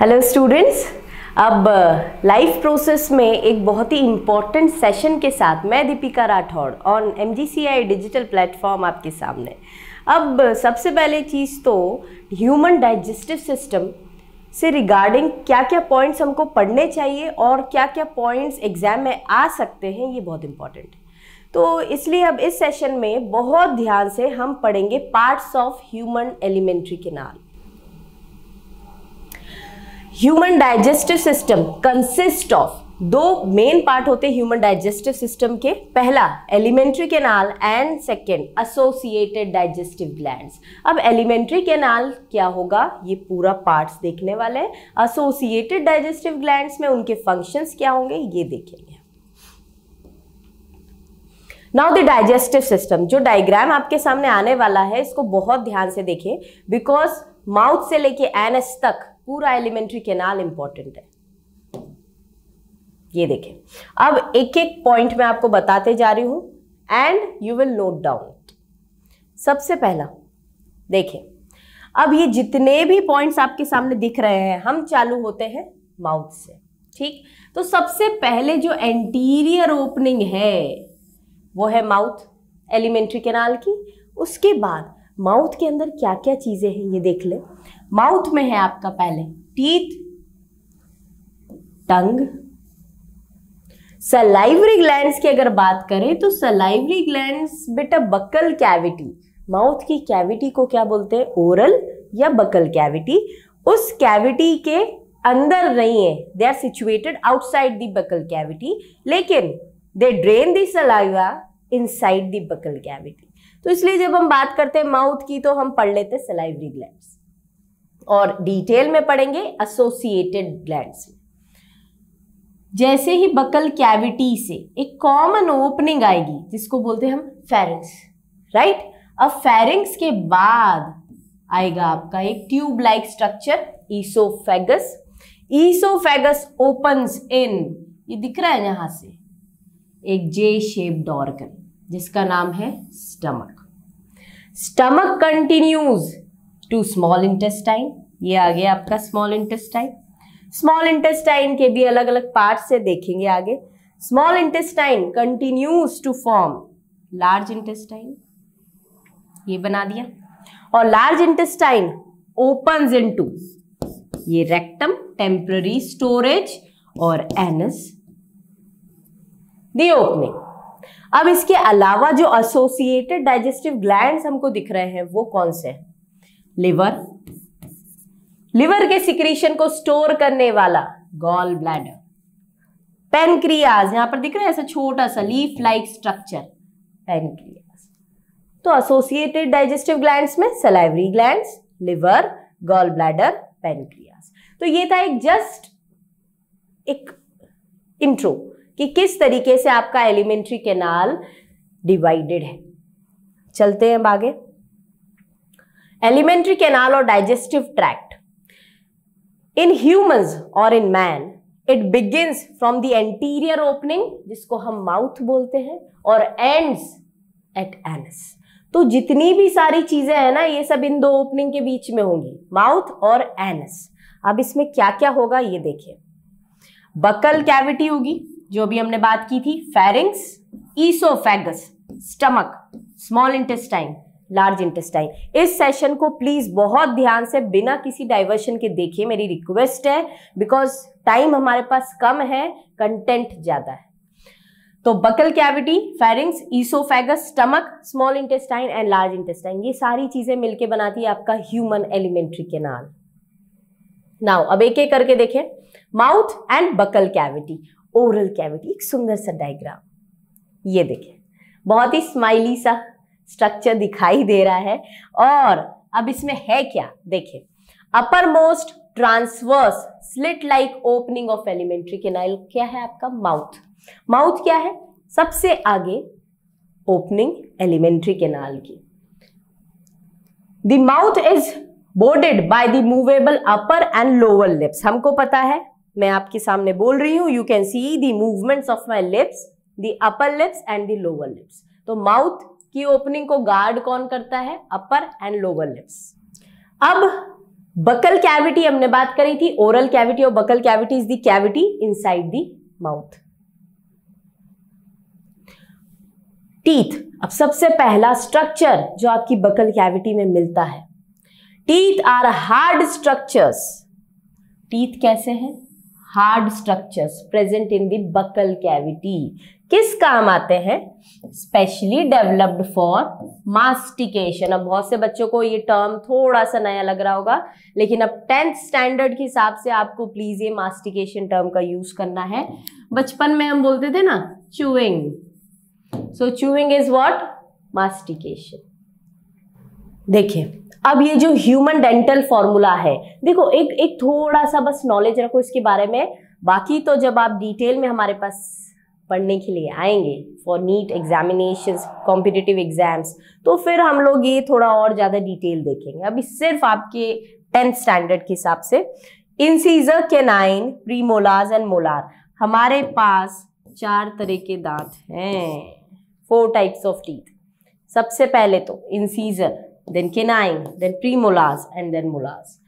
Hello students अब life uh, process में एक बहुत ही इम्पॉर्टेंट सेशन के साथ मैं Deepika Rathore on M digital platform आपके सामने अब uh, सबसे पहले चीज़ तो ह्यूमन डाइजेस्टिव सिस्टम से रिगार्डिंग क्या क्या पॉइंट्स हमको पढ़ने चाहिए और क्या क्या पॉइंट्स एग्ज़ाम में आ सकते हैं ये बहुत इम्पॉर्टेंट है तो इसलिए अब इस सेशन में बहुत ध्यान से हम पढ़ेंगे पार्ट्स ऑफ ह्यूमन एलिमेंट्री के नाम human digestive system consist of दो मेन पार्ट होते हैं ह्यूमन डाइजेस्टिव सिस्टम के पहला alimentary canal and second associated digestive gland अब एलिमेंट्री केनाल क्या होगा ये पूरा पार्ट्स देखने वाले हैं एसोसिएटेड डाइजेस्टिव ग्लैंड में उनके फंक्शंस क्या होंगे ये देखेंगे नाउ द डाइजेस्टिव सिस्टम जो डायग्राम आपके सामने आने वाला है इसको बहुत ध्यान से देखें बिकॉज माउथ से लेके एनएस तक पूरा एलिमेंट्री कैनाल इंपॉर्टेंट है ये देखें अब एक एक पॉइंट मैं आपको बताते जा रही हूं and you will note down सबसे पहला देखें अब ये जितने भी पॉइंट्स आपके सामने दिख रहे हैं हम चालू होते हैं माउथ से ठीक तो सबसे पहले जो एंटीरियर ओपनिंग है वो है माउथ एलिमेंट्री कैनाल की उसके बाद माउथ के अंदर क्या क्या चीज़ें हैं ये देख ले माउथ में है आपका पहले टीथ टंग सलाइवरी ग्लैंड की अगर बात करें तो सलाइवरी ग्लैंड बेटा बकल कैविटी माउथ की कैविटी को क्या बोलते हैं ओरल या बकल कैविटी उस कैविटी के अंदर नहीं है they are situated outside the buccal cavity लेकिन they drain the saliva inside the buccal cavity तो इसलिए जब हम बात करते हैं माउथ की तो हम पढ़ लेते हैं सलाइवरी ग्लैंड और डिटेल में पढ़ेंगे एसोसिएटेड ग्लैंड जैसे ही बकल कैविटी से एक कॉमन ओपनिंग आएगी जिसको बोलते हैं हम फेरिंग्स राइट अब फेरिंग्स के बाद आएगा आपका एक tube like structure oesophagus oesophagus opens in ये दिख रहा है यहां से एक जे शेप्ड ऑर्गन जिसका नाम है stomach stomach continues to small intestine ये आ गया आपका स्मॉल इंटेस्टाइन स्मॉल इंटेस्टाइन के भी अलग अलग पार्ट से देखेंगे आगे small intestine continues to form large intestine ये बना दिया और लार्ज इंटेस्टाइन ओपन टू ये रेक्टम टेम्पररी स्टोरेज और एनस दी ओपनिंग अब इसके अलावा जो एसोसिएटेड डाइजेस्टिव ग्लैंड हमको दिख रहे हैं वो कौन से हैं लिवर लिवर के सिक्रीशन को स्टोर करने वाला गॉल ब्लैडर पेनक्रियाज यहां पर दिख रहा है ऐसा छोटा सा लीफ लाइक स्ट्रक्चर पेनक्रियाज तो एसोसिएटेड डाइजेस्टिव ग्लैंड्स में salivary glands liver gall bladder pancreas तो ये था एक जस्ट एक इंट्रो कि किस तरीके से आपका एलिमेंट्री कैनाल डिवाइडेड है चलते हैं आगे एलिमेंट्री कैनाल और डाइजेस्टिव ट्रैक्ट इन ह्यूमंस और in man it begins from the anterior opening जिसको हम माउथ बोलते हैं और एंड्स एट एनस तो जितनी भी सारी चीजें हैं ना ये सब इन दो ओपनिंग के बीच में होंगी माउथ और एनस अब इसमें क्या क्या होगा ये देखिए बकल कैविटी होगी जो भी हमने बात की थी pharynx oesophagus stomach small intestine large intestine इस सेशन को प्लीज़ बहुत ध्यान से बिना किसी डाइवर्शन के देखिए मेरी रिक्वेस्ट है बिकॉज टाइम हमारे पास कम है कंटेंट ज़्यादा है तो buccal cavity pharynx oesophagus stomach small intestine and large intestine ये सारी चीज़ें मिलके बनाती है आपका ह्यूमन एलिमेंट्री केनाल नाउ अब एक एक करके देखें mouth and buccal cavity oral cavity एक सुंदर सा डायग्राम ये देखें बहुत ही स्माइली सा स्ट्रक्चर दिखाई दे रहा है और अब इसमें है क्या देखें upper most transverse slit like opening of alimentary canal क्या है आपका माउथ माउथ क्या है सबसे आगे ओपनिंग एलिमेंट्री केनाल की the mouth is bordered by the movable upper and lower lips हमको पता है मैं आपके सामने बोल रही हूं you can see the movements of my lips the upper lips and the lower lips तो माउथ की ओपनिंग को गार्ड कौन करता है अपर एंड लोअर लिप्स अब बकल कैविटी हमने बात करी थी ओरल कैविटी और buccal cavity is the cavity side the mouth teeth अब सबसे पहला स्ट्रक्चर जो आपकी बकल कैविटी में मिलता है teeth are hard structures teeth कैसे हैं hard structures present in the buccal cavity किस काम आते हैं स्पेशली डेवलप्ड फॉर मास्टिकेशन अब बहुत से बच्चों को ये टर्म थोड़ा सा नया लग रहा होगा लेकिन अब टेंथ स्टैंडर्ड के हिसाब से आपको प्लीज ये मास्टिकेशन टर्म का यूज करना है बचपन में हम बोलते थे ना chewing so chewing is what mastication देखिए अब ये जो ह्यूमन डेंटल फॉर्मूला है देखो एक एक थोड़ा सा बस नॉलेज रखो इसके बारे में बाकी तो जब आप डिटेल में हमारे पास पढ़ने के लिए आएंगे for NEET examination competitive exams तो फिर हम लोग ये थोड़ा और ज़्यादा डिटेल देखेंगे अभी सिर्फ आपके टेंथ स्टैंडर्ड के हिसाब से incisor premolars and molar हमारे पास चार तरह के दांत हैं फोर टाइप्स ऑफ टीथ सबसे पहले तो incisor then canine then premolars and then molars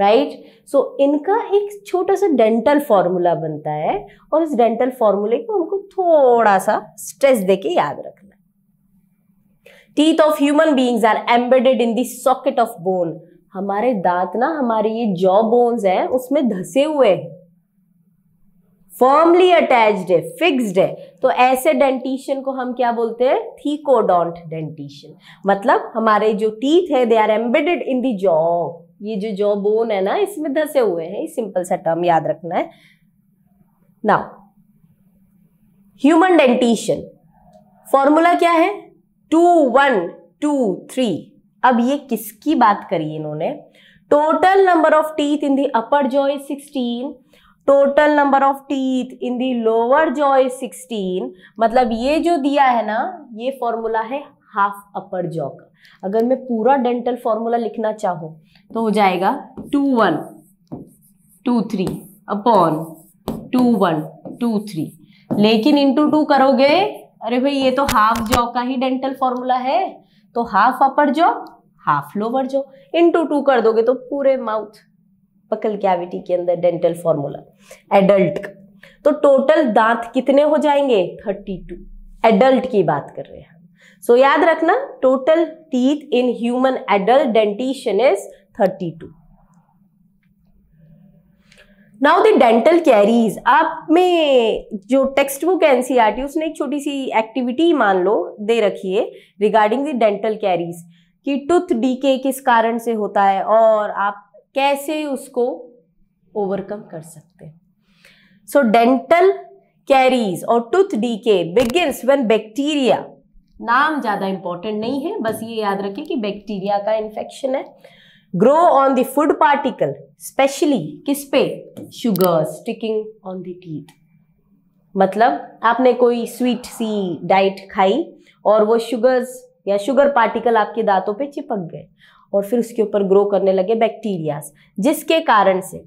right so इनका एक छोटा सा डेंटल फार्मूला बनता है और इस डेंटल फॉर्मूले को उनको थोड़ा सा स्ट्रेस देके याद रखना teeth of human beings are embedded in the socket of bone हमारे दांत ना हमारे ये जॉ बोन्स हैं उसमें धसे हुए हैं फर्मली अटैच्ड है फिक्स्ड है तो ऐसे डेंटिशन को हम क्या बोलते हैं थीकोडोंट डेंटिशन मतलब हमारे जो टीथ है they are embedded in the jaw ये जो जॉ बोन है ना इसमें धसे हुए हैं सिंपल सा टर्म याद रखना है नाउ ह्यूमन डेंटिशन फॉर्मूला क्या है टू वन टू थ्री अब ये किसकी बात करी इन्होंने total number of teeth in the upper jaw is sixteen total number of teeth in the lower jaw is sixteen मतलब ये जो दिया है ना ये फॉर्मूला है हाफ अपर जॉ का अगर मैं पूरा डेंटल फॉर्मूला लिखना चाहूँ तो हो जाएगा two one two three upon two one two three लेकिन इंटू टू करोगे अरे भाई ये तो हाफ जॉ का ही डेंटल फॉर्मूला है तो half upper jaw half lower jaw into two कर दोगे तो पूरे माउथ पकल कैविटी के अंदर डेंटल फॉर्मूला एडल्ट का तो टोटल दांत कितने हो जाएंगे थर्टी टू एडल्ट की बात कर रहे हैं सो so, याद रखना total teeth in human adult dentition is thirty two now the dental caries आप में जो टेक्स्ट बुक है एनसीईआरटी उसने एक छोटी सी एक्टिविटी मान लो दे रखी है रिगार्डिंग द डेंटल कैरीज कि टूथ डीके किस कारण से होता है और आप कैसे उसको ओवरकम कर सकते सो डेंटल कैरीज और tooth decay begins when bacteria नाम ज़्यादा इंपॉर्टेंट नहीं है बस ये याद रखें कि बैक्टीरिया का इंफेक्शन है grow on the food particle specially किस पे sugar sticking on the teeth मतलब आपने कोई स्वीट सी डाइट खाई और वो शुगर्स या शुगर पार्टिकल आपके दांतों पे चिपक गए और फिर उसके ऊपर ग्रो करने लगे बैक्टीरियाज जिसके कारण से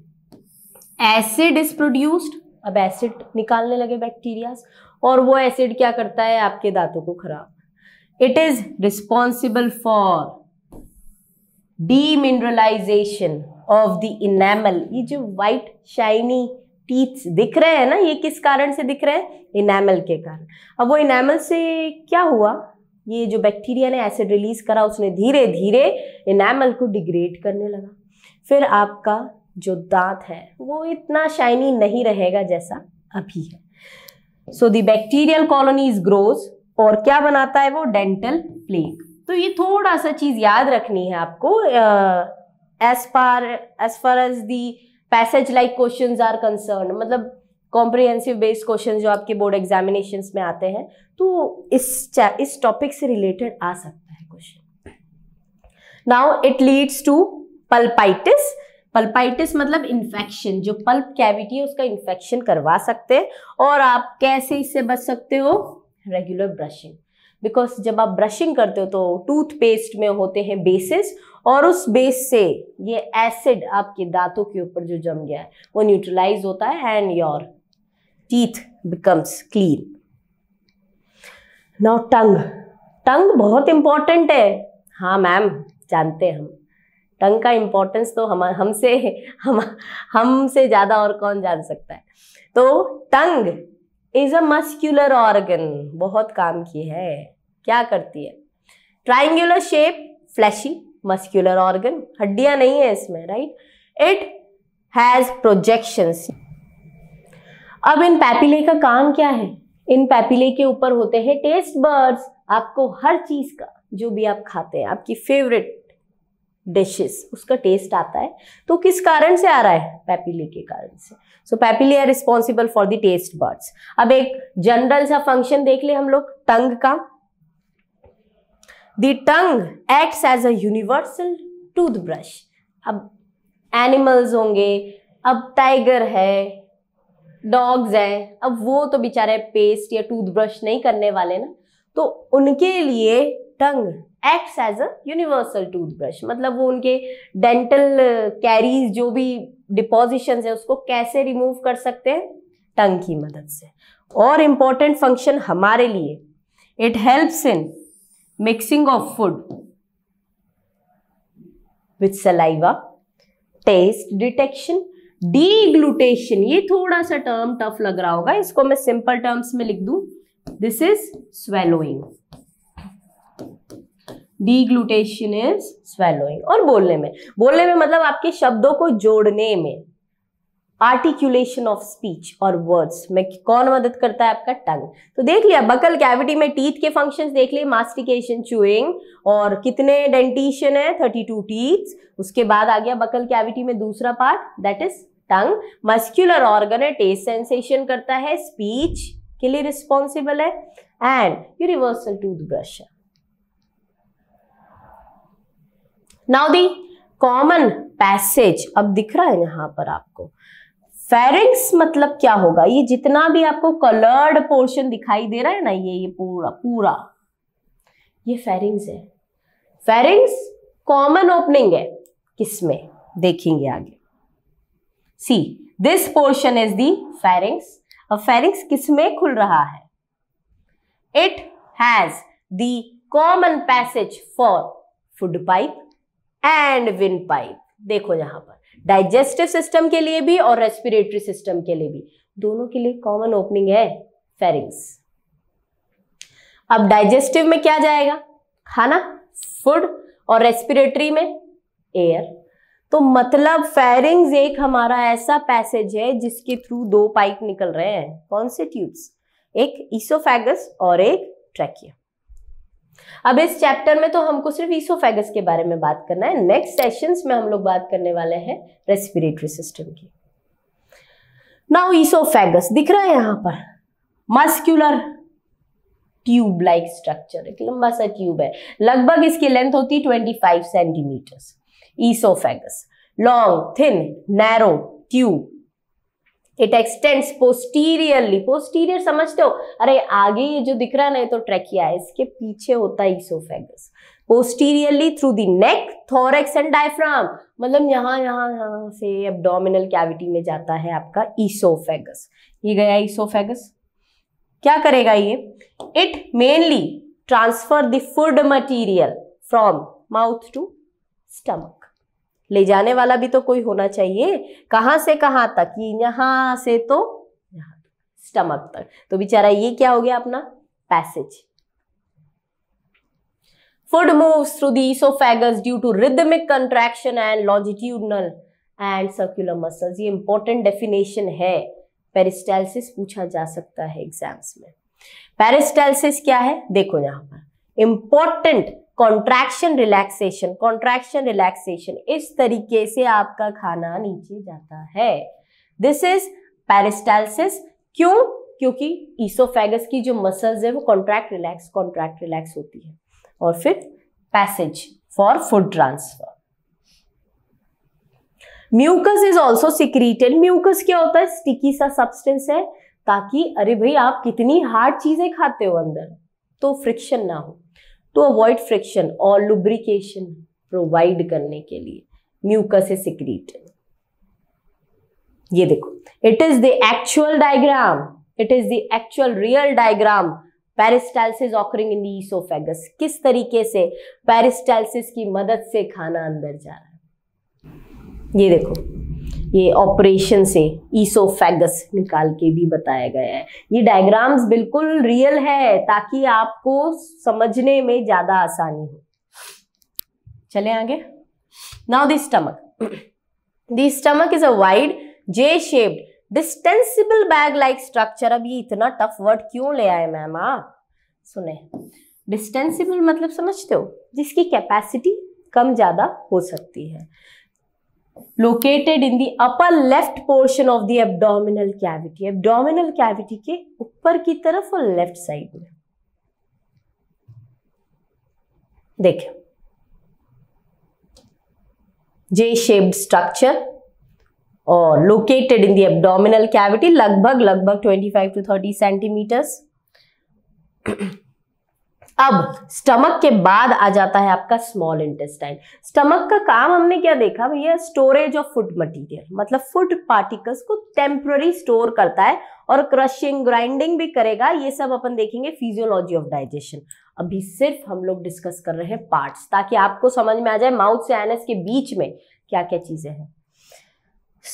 एसिड इज प्रोड्यूस्ड अब एसिड निकालने लगे बैक्टीरियाज और वो एसिड क्या करता है आपके दांतों को खराब it is responsible for demineralisation of the enamel ये जो वाइट शाइनी टीथ्स दिख रहे हैं ना ये किस कारण से दिख रहे हैं इनेमल के कारण अब वो इनेमल से क्या हुआ ये जो बैक्टीरिया ने एसिड रिलीज करा उसने धीरे धीरे इनैमल को डिग्रेड करने लगा फिर आपका जो दांत है वो इतना शाइनी नहीं रहेगा जैसा अभी है so the bacterial colonies grows और क्या बनाता है वो डेंटल प्लेग तो ये थोड़ा सा चीज याद रखनी है आपको as far as far as the passage like question are concern मतलब कॉम्प्रिहेंसिव बेस्ड क्वेश्चन जो आपके बोर्ड एग्जामिनेशन में आते हैं तो इस टॉपिक से रिलेटेड आ सकता है question now it leads to pulpitis pulpitis मतलब इन्फेक्शन जो पल्प कैविटी है उसका इन्फेक्शन करवा सकते हैं और आप कैसे इससे बच सकते हो रेगुलर ब्रशिंग बिकॉज जब आप ब्रशिंग करते हो तो टूथपेस्ट में होते हैं बेसिस और उस बेस से ये एसिड आपके दांतों के ऊपर जो जम गया है वो न्यूट्रलाइज होता है and your teeth becomes clean. Now tongue tongue बहुत इम्पॉर्टेंट है हाँ मैम जानते हैं हम टंग का इम्पोर्टेंस तो हम हमसे हम हमसे ज़्यादा और कौन जान सकता है तो tongue is a muscular organ बहुत काम की है क्या करती है triangular shape fleshy muscular organ हड्डियां नहीं है इसमें राइट इट हैज़ प्रोजेक्शंस अब इन पैपिले का काम क्या है इन पैपिले के ऊपर होते हैं टेस्ट बर्ड्स आपको हर चीज़ का जो भी आप खाते हैं आपकी फेवरेट डिशेस उसका टेस्ट आता है तो किस कारण से आ रहा है पैपिले के कारण से so papillae are responsible for the taste buds अब एक जनरल सा फंक्शन देख ले हम लोग टंग का the tongue acts as a universal toothbrush अब एनिमल्स होंगे अब टाइगर है डॉग्स हैं अब वो तो बेचारे पेस्ट या टूथब्रश नहीं करने वाले ना तो उनके लिए tongue acts as a universal toothbrush मतलब वो उनके डेंटल कैरीज जो भी डिपोजिशन है उसको कैसे रिमूव कर सकते हैं टंग की मदद से और इम्पॉर्टेंट फंक्शन हमारे लिए it helps in mixing of food with saliva taste detection deglutition hmm. ये थोड़ा सा टर्म टफ लग रहा होगा इसको मैं सिंपल टर्म्स में लिख दू this is swallowing deglutition is swallowing और बोलने में बोलने में मतलब आपके शब्दों को जोड़ने में आर्टिक्यूलेशन ऑफ स्पीच और वर्ड्स में कौन मदद करता है आपका टंग तो देख लिया बकल कैविटी में टीथ के फंक्शन देख लिए मास्टिकेशन चुइंग और कितने डेंटिशन है 32 टीथ उसके बाद आ गया बकल कैविटी में दूसरा part that is tongue muscular organ है टेस्ट सेंसेशन करता है स्पीच के लिए रिस्पॉन्सिबल है एंड यूनिवर्सल टूथब्रश है नाउ दी कॉमन पैसेज अब दिख रहा है यहां पर आपको फेरिंग्स मतलब क्या होगा ये जितना भी आपको कलर्ड पोर्शन दिखाई दे रहा है ना ये ये पूरा पूरा ये फेरिंग्स है फेरिंग्स कॉमन ओपनिंग है किसमें देखेंगे आगे see this portion is the pharynx और फेरिंग्स किसमें खुल रहा है it has the common passage for food pipe and wind pipe देखो यहां पर डाइजेस्टिव सिस्टम के लिए भी और रेस्पिरेटरी सिस्टम के लिए भी दोनों के लिए कॉमन ओपनिंग है फेरिंग्स अब डाइजेस्टिव में क्या जाएगा खाना फूड और रेस्पिरेटरी में एयर तो मतलब फेरिंग्स एक हमारा ऐसा पैसेज है जिसके थ्रू दो पाइप निकल रहे हैं कौन से ट्यूब्स एक ईसोफेगस और एक ट्रैकिया अब इस चैप्टर में तो हमको सिर्फ ईसोफेगस के बारे में बात करना है नेक्स्ट सेशंस में हम लोग बात करने वाले हैं रेस्पिरेटरी सिस्टम की नाउ ईसोफेगस दिख रहा है यहां पर मस्क्यूलर ट्यूब लाइक स्ट्रक्चर एक लंबा सा ट्यूब है लगभग इसकी लेंथ होती है twenty five centimetres esophagus. Long, thin, narrow tube. It extends posteriorly posterior समझते हो अरे आगे ये जो दिख रहा है ना तो ट्रेकिया है इसके पीछे होता है oesophagus posteriorly through the neck thorax and diaphragm मतलब यहां यहां यहां से एब्डोमिनल कैविटी में जाता है आपका ईसोफेगस ये गया ईसोफेगस क्या करेगा ये it mainly transfer the food material from mouth to stomach ले जाने वाला भी तो कोई होना चाहिए कहां से कहां तक यहां से तो स्टमक तक तो बेचारा ये क्या हो गया अपना passage food moves through the oesophagus due to rhythmic contraction and longitudinal and circular muscle ये इंपॉर्टेंट डेफिनेशन है पेरिस्टाइलिस पूछा जा सकता है एग्जाम्स में पेरिस्टाइलिस क्या है देखो यहां पर important contraction relaxation contraction relaxation इस तरीके से आपका खाना नीचे जाता है दिस इज पेरिस्टालसिस क्यों क्योंकि ईसोफेगस की जो मसल्स है वो कॉन्ट्रैक्ट रिलैक्स कॉन्ट्रैक्ट रिलैक्स होती है और फिर passage for food transfer mucus is also secreted mucus क्या होता है स्टिकी सा सब्सटेंस है ताकि अरे भाई आप कितनी हार्ड चीजें खाते हो अंदर तो फ्रिक्शन ना हो टू अवॉइड फ्रिक्शन और लुब्रिकेशन प्रोवाइड करने के लिए म्यूकस इज सिक्रीटेड ये देखो it is the actual diagram it is the actual real diagram peristalsis occurring in the किस तरीके से पेरिस्टाइलिस की मदद से खाना अंदर जा रहा है ये देखो ये ऑपरेशन से ईसोफेगस निकाल के भी बताया गया है ये डायग्राम्स बिल्कुल रियल है ताकि आपको समझने में ज़्यादा आसानी हो चले आगे now this stomach this stomach is a wide J shaped distensible bag like structure अब ये इतना टफ वर्ड क्यों ले आए मैम आप सुने डिस्टेंसिबल मतलब समझते हो जिसकी कैपेसिटी कम ज़्यादा हो सकती है located in the upper left portion of the abdominal cavity abdominal cavity के ऊपर की तरफ और लेफ्ट साइड में देखे जे शेप्ड स्ट्रक्चर और located in the abdominal cavity लगभग लगभग twenty five to thirty centimetres अब स्टमक के बाद आ जाता है आपका स्मॉल इंटेस्टाइन स्टमक का काम हमने क्या देखा भैया स्टोरेज ऑफ फूड मटेरियल मतलब फूड पार्टिकल्स को टेम्पररी स्टोर करता है और क्रशिंग ग्राइंडिंग भी करेगा ये सब अपन देखेंगे फिजियोलॉजी ऑफ डाइजेशन अभी सिर्फ हम लोग डिस्कस कर रहे हैं पार्ट्स ताकि आपको समझ में आ जाए माउथ से एनएस के बीच में क्या क्या चीजें हैं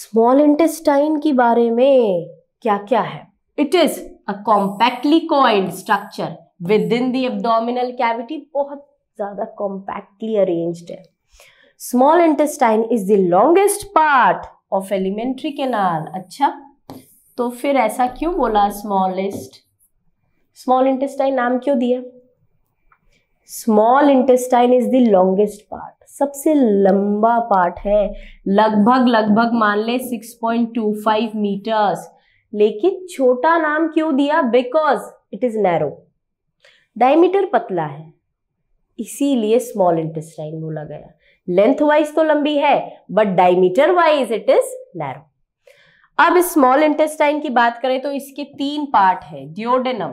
स्मॉल इंटेस्टाइन के बारे में क्या क्या है it is a compactly coiled structure within the abdominal cavity बहुत ज्यादा कॉम्पैक्टली अरेंज्ड है small intestine is the longest part of alimentary canal अच्छा तो फिर ऐसा क्यों बोला स्मॉलेस्ट स्मॉल इंटेस्टाइन नाम क्यों दिया small intestine is the longest part सबसे लंबा पार्ट है लगभग लगभग मान ले 6.25 मीटर्स लेकिन छोटा नाम क्यों दिया because it is narrow diameter पतला है इसीलिए स्मॉल इंटेस्टाइन बोला गया लेंथ वाइज तो लंबी है but diameter wise it is narrow अब स्मॉल इंटेस्टाइन की बात करें तो इसके तीन पार्ट है डिओडेनम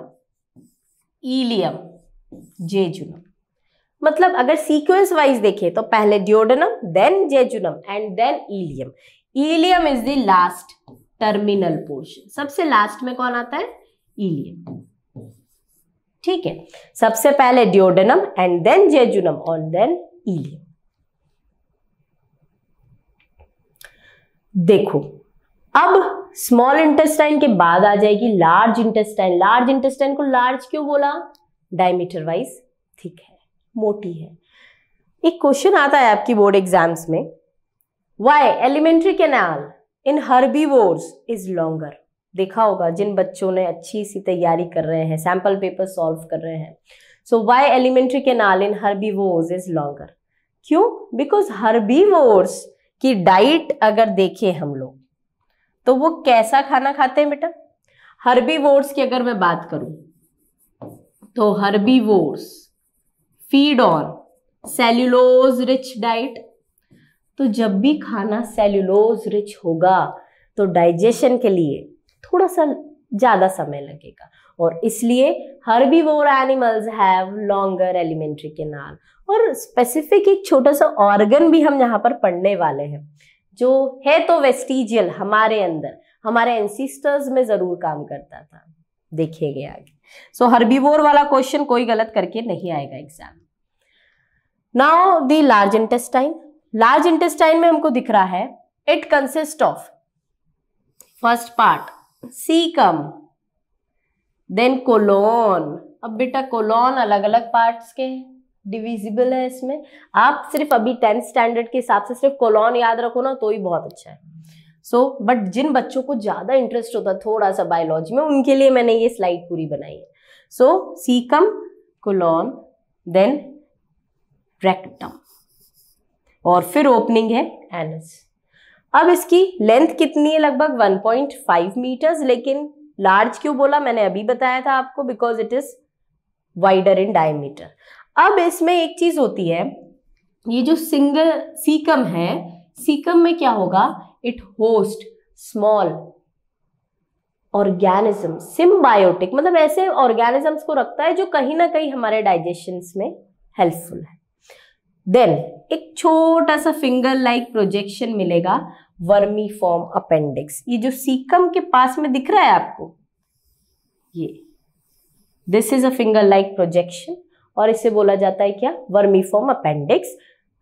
इलियम जेजुनम मतलब अगर सीक्वेंस वाइज देखें तो पहले duodenum then jejunum and then ileum ileum is the last terminal portion सबसे लास्ट में कौन आता है इलियम ठीक है सबसे पहले डिओडेनम एंड देन जेजुनम और देन इलियम देखो अब स्मॉल इंटेस्टाइन के बाद आ जाएगी लार्ज इंटेस्टाइन लार्ज इंटेस्टाइन को लार्ज क्यों बोला डायमीटर वाइज ठीक है मोटी है एक क्वेश्चन आता है आपकी बोर्ड एग्जाम्स में why alimentary canal in herbivores is longer देखा होगा जिन बच्चों ने अच्छी सी तैयारी कर रहे हैं सैम्पल पेपर सॉल्व कर रहे हैं so why alimentary canal in herbivores is longer क्यों बिकॉज वोर्स की डाइट अगर देखें हम लोग तो वो कैसा खाना खाते हैं बेटा वोर्स की अगर मैं बात करूं तो vores feed on cellulose rich diet तो जब भी खाना सेल्यूलोज रिच होगा तो डाइजेशन के लिए थोड़ा सा ज़्यादा समय लगेगा और इसलिए हर भी वो एनिमल्स हैव लॉन्गर एलिमेंट्री के नाल और स्पेसिफिक एक छोटा सा ऑर्गन भी हम यहाँ पर पढ़ने वाले हैं जो है तो वेस्टिजियल हमारे अंदर हमारे एंसिस्टर्स में ज़रूर काम करता था देखेंगे आगे सो so, हर्बीवोर वाला क्वेश्चन कोई गलत करके नहीं आएगा exam now the large intestine large intestine में हमको दिख रहा है it consist of first part caecum then colon अब बेटा कोलोन अलग अलग पार्ट्स के डिविजिबल है इसमें आप सिर्फ अभी टेंथ स्टैंडर्ड के हिसाब से सिर्फ कोलोन याद रखो ना तो ही बहुत अच्छा है सो so, बट जिन बच्चों को ज़्यादा इंटरेस्ट होता थोड़ा सा बायोलॉजी में उनके लिए मैंने ये स्लाइड पूरी बनाई है so caecum colon then rectum और फिर ओपनिंग है एनस अब इसकी लेंथ कितनी है लगभग 1.5 मीटर्स लेकिन लार्ज क्यों बोला मैंने अभी बताया था आपको because it is wider in diameter अब इसमें एक चीज होती है ये जो सिंगल सीकम है सीकम में क्या होगा it host small organism symbiotic मतलब ऐसे ऑर्गेनिजम्स को रखता है जो कहीं ना कहीं हमारे डाइजेशन में हेल्पफुल है देन एक छोटा सा फिंगर लाइक प्रोजेक्शन मिलेगा वर्मी फॉर्म अपेंडिक्स ये जो सीकम के पास में दिख रहा है आपको ये this is a finger like projection और इसे बोला जाता है क्या वर्मी फॉर्म अपेंडिक्स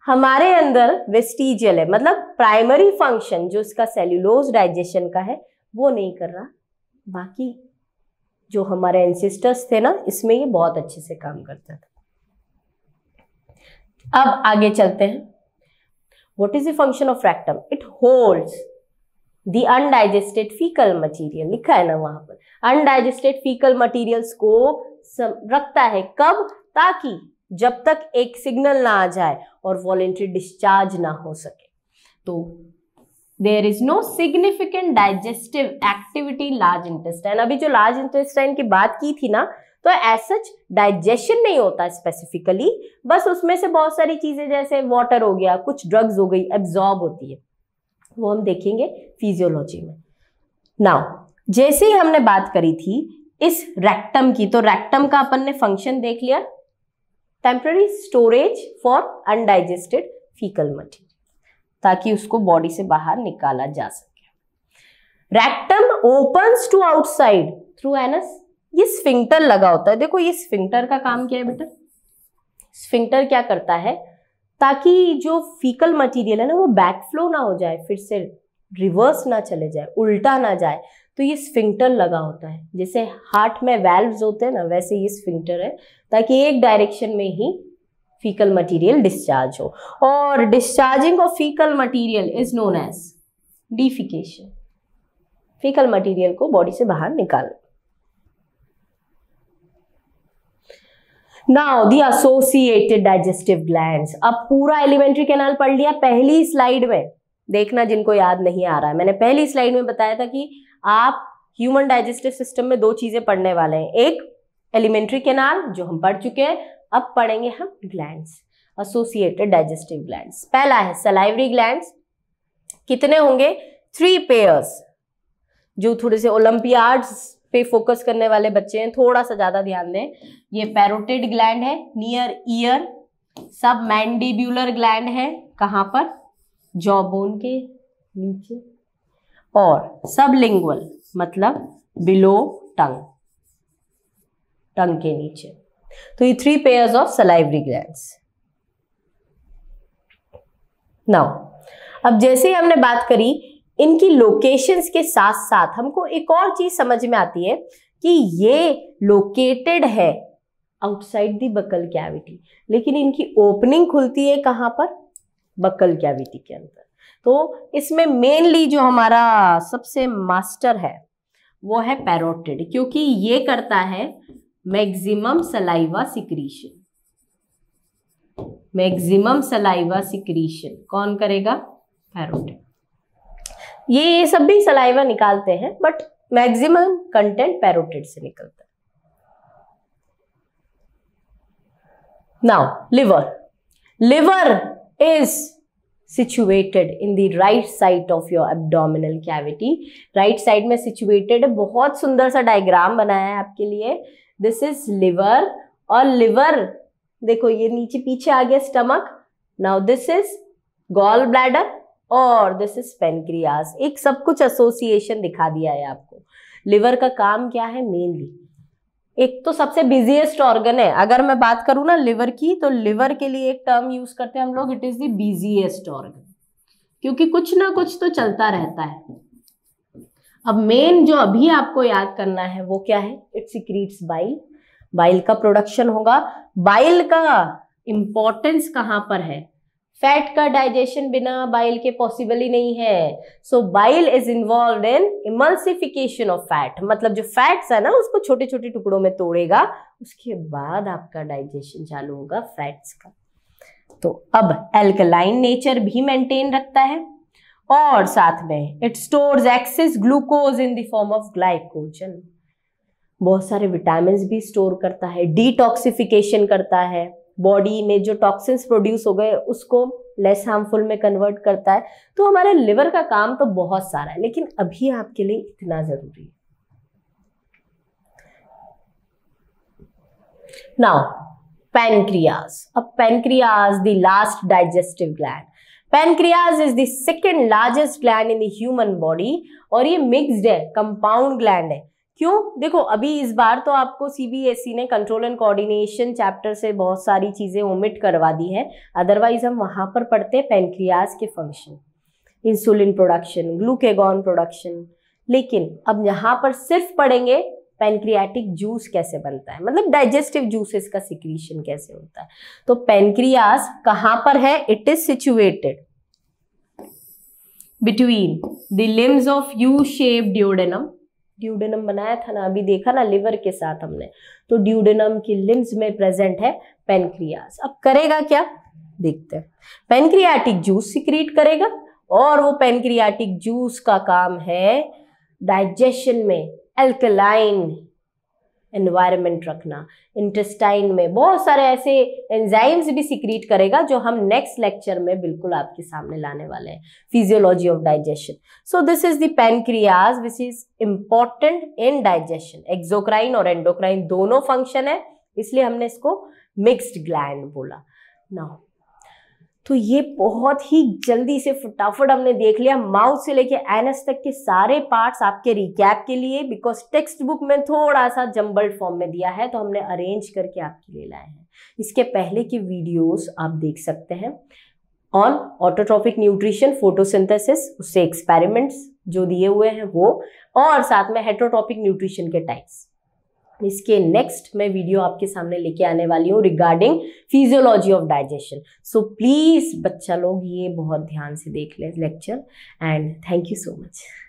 हमारे अंदर वेस्टिजियल है मतलब प्राइमरी फंक्शन जो इसका सेल्यूलोज डाइजेशन का है वो नहीं कर रहा बाकी जो हमारे एंसिस्टर्स थे ना इसमें ये बहुत अच्छे से काम करता था अब आगे चलते हैं what is the function of rectum it holds the undigested faecal material लिखा है ना वहां पर अनडाइजेस्टेड फीकल मटीरियल को रखता है कब ताकि जब तक एक सिग्नल ना आ जाए और वॉलेंट्री डिस्चार्ज ना हो सके तो there is no significant digestive activity large intestine अभी जो लार्ज इंटेस्टाइन की बात की थी ना तो एज सच डाइजेशन नहीं होता स्पेसिफिकली बस उसमें से बहुत सारी चीज़ें जैसे वाटर हो गया कुछ ड्रग्स हो गई एब्जॉर्ब होती है वो हम देखेंगे फिजियोलॉजी में नाउ जैसे ही हमने बात करी थी इस रेक्टम की तो रेक्टम का अपन ने फंक्शन देख लिया temporary storage for undigested faecal material ताकि उसको बॉडी से बाहर निकाला जा सके rectum opens to outside through anus ये स्फिंक्टर लगा होता है देखो ये स्फिंक्टर का काम क्या है बेटा स्फिंक्टर क्या करता है ताकि जो फीकल मटेरियल है ना वो बैक फ्लो ना हो जाए फिर से रिवर्स ना चले जाए उल्टा ना जाए तो ये स्फिंक्टर लगा होता है जैसे हार्ट में वेल्व्स होते हैं ना वैसे ये स्फिंक्टर है ताकि एक डायरेक्शन में ही फीकल मटेरियल डिस्चार्ज हो और discharging of faecal material is known as defecation faecal material को बॉडी से बाहर निकालना now the associated digestive gland अब पूरा एलिमेंट्री कैनाल पढ़ लिया पहली स्लाइड में देखना जिनको याद नहीं आ रहा है मैंने पहली स्लाइड में बताया था कि आप ह्यूमन डाइजेस्टिव सिस्टम में दो चीजें पढ़ने वाले हैं एक एलिमेंट्री कैनाल जो हम पढ़ चुके हैं अब पढ़ेंगे हम ग्लैंड्स एसोसिएटेड डाइजेस्टिव ग्लैंड्स पहला है सलाइवरी ग्लैंड्स कितने होंगे थ्री पेयर्स जो थोड़े से ओलंपियाड्स पे फोकस करने वाले बच्चे हैं थोड़ा सा ज्यादा ध्यान दें ये पैरोटेड ग्लैंड है near ear submandibular gland है कहां पर जॉबोन के नीचे और सब लिंगुअल मतलब बिलो टंग टंग के नीचे तो ये three pairs of salivary glands now अब जैसे ही हमने बात करी इनकी लोकेशंस के साथ साथ हमको एक और चीज समझ में आती है कि ये लोकेटेड है आउटसाइड दी बकल कैविटी लेकिन इनकी ओपनिंग खुलती है कहाँ पर बकल कैविटी के अंदर तो इसमें मेनली जो हमारा सबसे मास्टर है वो है पैरोटिड क्योंकि ये करता है maximum saliva secretion maximum saliva secretion कौन करेगा पैरोटिड ये ये सब भी सलाइवा निकालते हैं बट मैक्सिमम कंटेंट पैरोटेड से निकलता है now liver liver is situated in the right side of your abdominal cavity right side में सिचुएटेड बहुत सुंदर सा डायग्राम बनाया है आपके लिए दिस इज लिवर और लिवर देखो ये नीचे पीछे आ गया stomach now this is gall bladder और दिस इज पेनक्रियाज एक सब कुछ एसोसिएशन दिखा दिया है आपको लिवर का काम क्या है मेनली एक तो सबसे बिजिएस्ट ऑर्गन है अगर मैं बात करूं ना लिवर की तो लिवर के लिए एक टर्म यूज करते हैं हम लोग it is the busiest organ क्योंकि कुछ ना कुछ तो चलता रहता है अब मेन जो अभी आपको याद करना है वो क्या है इट सिक्रीट्स बाइल बाइल का प्रोडक्शन होगा बाइल का इंपॉर्टेंस कहाँ पर है फैट का डाइजेशन बिना बाइल के पॉसिबल ही नहीं है so bile is involve in emulsification of fat मतलब जो फैट्स है ना उसको छोटे छोटे टुकड़ों में तोड़ेगा उसके बाद आपका डाइजेशन चालू होगा फैट्स का तो अब एल्कलाइन नेचर भी मेंटेन रखता है और साथ में it store excess glucose in them of glycogen बहुत सारे विटामिन भी स्टोर करता है डिटॉक्सिफिकेशन करता है बॉडी में जो टॉक्सिन्स प्रोड्यूस हो गए उसको लेस हार्मफुल में कन्वर्ट करता है तो हमारे लिवर का काम तो बहुत सारा है लेकिन अभी आपके लिए इतना जरूरी है नाउ पैनक्रियाज अब pancreas the last digestive gland pancreas is the second largest gland in the human body और ये मिक्सड है कंपाउंड ग्लैंड है क्यों देखो अभी इस बार तो आपको सीबीएसई e ने कंट्रोल एंड कोऑर्डिनेशन चैप्टर से बहुत सारी चीज़ें ओमिट करवा दी है अदरवाइज हम वहाँ पर पढ़ते हैं पेनक्रियाज के function insulin production glucagon production लेकिन अब यहाँ पर सिर्फ पढ़ेंगे पेनक्रियाटिक जूस कैसे बनता है मतलब डाइजेस्टिव जूसेस का सिक्रीशन कैसे होता है तो पेनक्रियाज कहाँ पर है it is situated between the limbs of U shape duodenum duodenum बनाया था ना अभी देखा ना लिवर के साथ हमने तो ड्यूडेनम की लिम्स में प्रेजेंट है पेनक्रियाज अब करेगा क्या देखते हैं पेनक्रियाटिक जूस सिक्रीट करेगा और वो पेनक्रियाटिक जूस का काम है डाइजेशन में एल्कलाइन एनवायरमेंट रखना इंटेस्टाइन में बहुत सारे ऐसे एंजाइम्स भी सिक्रीट करेगा जो हम नेक्स्ट लेक्चर में बिल्कुल आपके सामने लाने वाले हैं physiology of digestion so this is pancreas which is important in digestion exocrine और एंडोक्राइन दोनों फंक्शन है इसलिए हमने इसको मिक्सड ग्लैंड बोला नाउ तो ये बहुत ही जल्दी से फटाफट हमने देख लिया माउथ से लेके एनएस तक के सारे पार्ट्स आपके रिकैप के लिए बिकॉज टेक्स्ट बुक में थोड़ा सा जम्बल्ड फॉर्म में दिया है तो हमने अरेंज करके आपके लिए लाए हैं इसके पहले की वीडियोस आप देख सकते हैं ऑन ऑटोट्रॉफिक न्यूट्रिशन फोटोसिंथेसिस उससे एक्सपेरिमेंट्स जो दिए हुए हैं वो और साथ में हेट्रोटॉपिक न्यूट्रिशन के टाइप्स इसके नेक्स्ट मैं वीडियो आपके सामने लेके आने वाली हूँ regarding physiology of digestion so please बच्चा लोग ये बहुत ध्यान से देख लें lecture and thank you so much